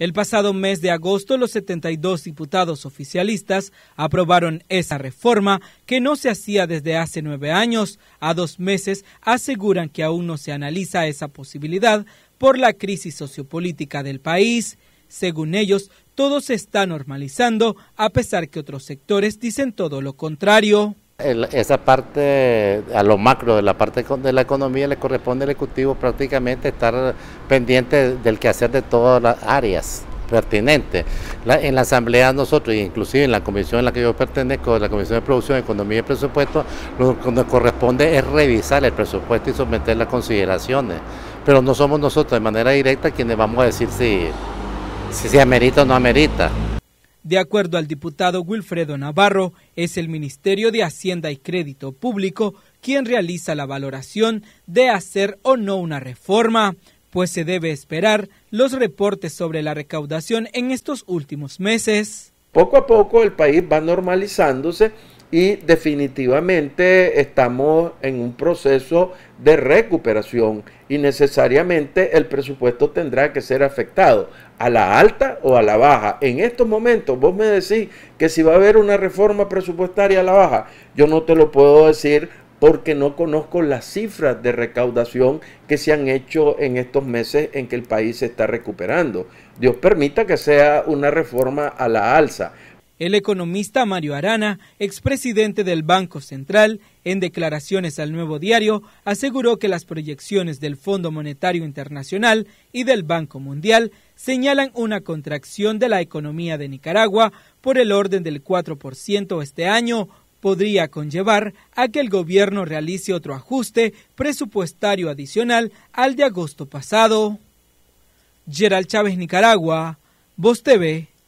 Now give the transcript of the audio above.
El pasado mes de agosto, los 72 diputados oficialistas aprobaron esa reforma que no se hacía desde hace nueve años. A dos meses aseguran que aún no se analiza esa posibilidad por la crisis sociopolítica del país. Según ellos, todo se está normalizando, a pesar que otros sectores dicen todo lo contrario esa parte, a lo macro de la parte de la economía, le corresponde al Ejecutivo prácticamente estar pendiente del quehacer de todas las áreas pertinentes. en la Asamblea nosotros, inclusive en la comisión en la que yo pertenezco, la Comisión de Producción, Economía y Presupuesto, lo que nos corresponde es revisar el presupuesto y someter las consideraciones. Pero no somos nosotros de manera directa quienes vamos a decir si, si, se amerita o no amerita. De acuerdo al diputado Wilfredo Navarro, es el Ministerio de Hacienda y Crédito Público quien realiza la valoración de hacer o no una reforma, pues se debe esperar los reportes sobre la recaudación en estos últimos meses. Poco a poco el país va normalizándose y definitivamente estamos en un proceso de recuperación y necesariamente el presupuesto tendrá que ser afectado a la alta o a la baja. En estos momentos vos me decís que si va a haber una reforma presupuestaria a la baja, yo no te lo puedo decir porque no conozco las cifras de recaudación que se han hecho en estos meses en que el país se está recuperando. Dios permita que sea una reforma a la alza. El economista Mario Arana, expresidente del Banco Central, en declaraciones al Nuevo Diario, aseguró que las proyecciones del Fondo Monetario Internacional y del Banco Mundial señalan una contracción de la economía de Nicaragua por el orden del 4% este año podría conllevar a que el gobierno realice otro ajuste presupuestario adicional al de agosto pasado. Gerald Chávez, Nicaragua, Voz TV.